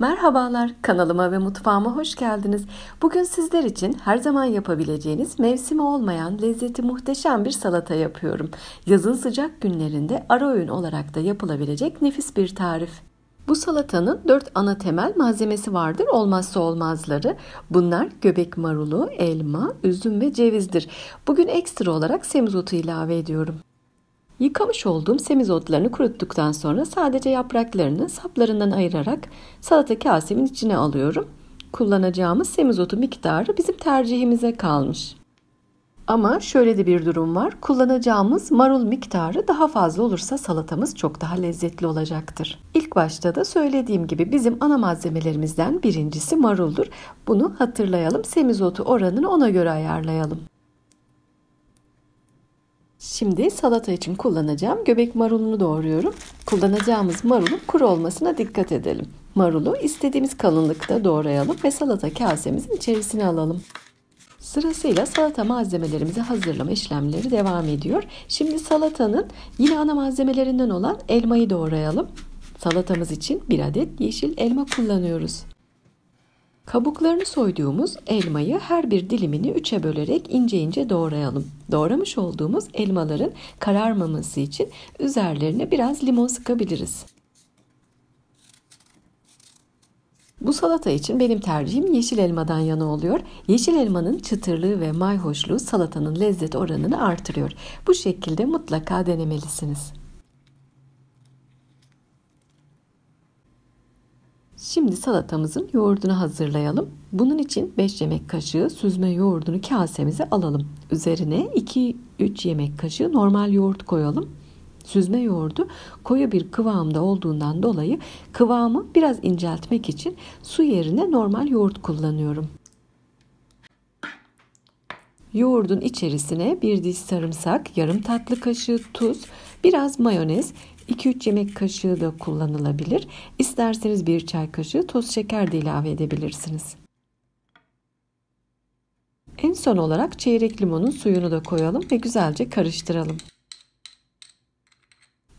Merhabalar, kanalıma ve mutfağıma hoş geldiniz. Bugün sizler için her zaman yapabileceğiniz mevsimi olmayan lezzeti muhteşem bir salata yapıyorum. Yazın sıcak günlerinde ara öğün olarak da yapılabilecek nefis bir tarif. Bu salatanın 4 ana temel malzemesi vardır olmazsa olmazları. Bunlar göbek marulu, elma, üzüm ve cevizdir. Bugün ekstra olarak semizotu ilave ediyorum. Yıkamış olduğum semizotlarını kuruttuktan sonra sadece yapraklarını saplarından ayırarak salata kasemin içine alıyorum. Kullanacağımız semizotu miktarı bizim tercihimize kalmış. Ama şöyle de bir durum var. Kullanacağımız marul miktarı daha fazla olursa salatamız çok daha lezzetli olacaktır. İlk başta da söylediğim gibi bizim ana malzemelerimizden birincisi maruldur. Bunu hatırlayalım. Semizotu oranını ona göre ayarlayalım. Şimdi salata için kullanacağım göbek marulunu doğruyorum. Kullanacağımız marulun kuru olmasına dikkat edelim. Marulu istediğimiz kalınlıkta doğrayalım ve salata kasemizin içerisine alalım. Sırasıyla salata malzemelerimizi hazırlama işlemleri devam ediyor. Şimdi salatanın yine ana malzemelerinden olan elmayı doğrayalım. Salatamız için bir adet yeşil elma kullanıyoruz. Kabuklarını soyduğumuz elmayı her bir dilimini üçe bölerek ince ince doğrayalım. Doğramış olduğumuz elmaların kararmaması için üzerlerine biraz limon sıkabiliriz. Bu salata için benim tercihim yeşil elmadan yana oluyor. Yeşil elmanın çıtırlığı ve mayhoşluğu salatanın lezzet oranını artırıyor. Bu şekilde mutlaka denemelisiniz. Şimdi salatamızın yoğurdunu hazırlayalım. Bunun için 5 yemek kaşığı süzme yoğurdunu kasemize alalım. Üzerine 2-3 yemek kaşığı normal yoğurt koyalım. Süzme yoğurdu koyu bir kıvamda olduğundan dolayı kıvamı biraz inceltmek için su yerine normal yoğurt kullanıyorum. Yoğurdun içerisine bir diş sarımsak, yarım tatlı kaşığı tuz, biraz mayonez, 2-3 yemek kaşığı da kullanılabilir. İsterseniz bir çay kaşığı toz şeker de ilave edebilirsiniz. En son olarak çeyrek limonun suyunu da koyalım ve güzelce karıştıralım.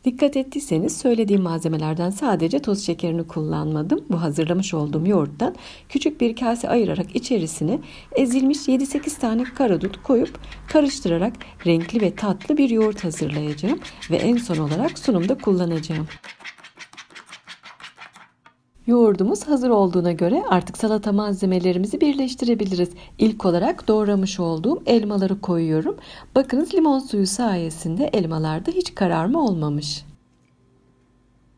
Dikkat ettiyseniz söylediğim malzemelerden sadece toz şekerini kullanmadım. Bu hazırlamış olduğum yoğurttan küçük bir kase ayırarak içerisine ezilmiş 7-8 tane karadut koyup karıştırarak renkli ve tatlı bir yoğurt hazırlayacağım ve en son olarak sunumda kullanacağım. Yoğurdumuz hazır olduğuna göre artık salata malzemelerimizi birleştirebiliriz. İlk olarak doğramış olduğum elmaları koyuyorum. Bakınız limon suyu sayesinde elmalarda hiç kararma olmamış.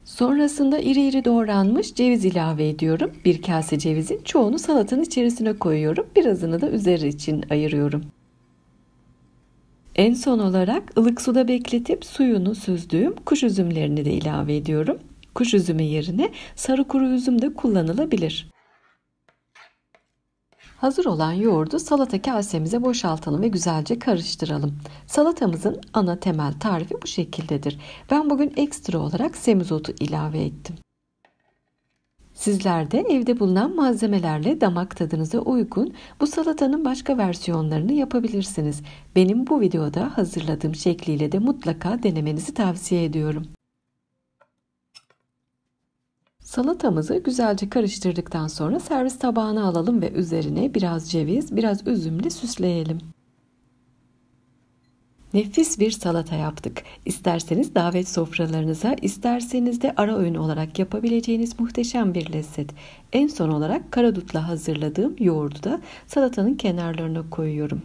Sonrasında iri iri doğranmış ceviz ilave ediyorum. Bir kase cevizin çoğunu salatanın içerisine koyuyorum. Birazını da üzeri için ayırıyorum. En son olarak ılık suda bekletip suyunu süzdüğüm kuş üzümlerini de ilave ediyorum. Kuş üzümü yerine sarı kuru üzüm de kullanılabilir. Hazır olan yoğurdu salata kasemize boşaltalım ve güzelce karıştıralım. Salatamızın ana temel tarifi bu şekildedir. Ben bugün ekstra olarak semizotu ilave ettim. Sizler de evde bulunan malzemelerle damak tadınıza uygun bu salatanın başka versiyonlarını yapabilirsiniz. Benim bu videoda hazırladığım şekliyle de mutlaka denemenizi tavsiye ediyorum. Salatamızı güzelce karıştırdıktan sonra servis tabağına alalım ve üzerine biraz ceviz, biraz üzümle süsleyelim. Nefis bir salata yaptık. İsterseniz davet sofralarınıza, isterseniz de ara öğün olarak yapabileceğiniz muhteşem bir lezzet. En son olarak karadutla hazırladığım yoğurdu da salatanın kenarlarına koyuyorum.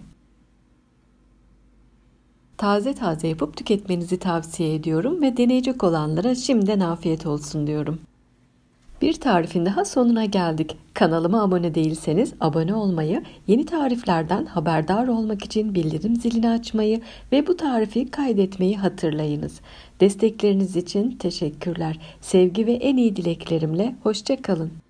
Taze taze yapıp tüketmenizi tavsiye ediyorum ve deneyecek olanlara şimdiden afiyet olsun diyorum. Bir tarifin daha sonuna geldik. Kanalıma abone değilseniz abone olmayı, yeni tariflerden haberdar olmak için bildirim zilini açmayı ve bu tarifi kaydetmeyi hatırlayınız. Destekleriniz için teşekkürler. Sevgi ve en iyi dileklerimle hoşçakalın.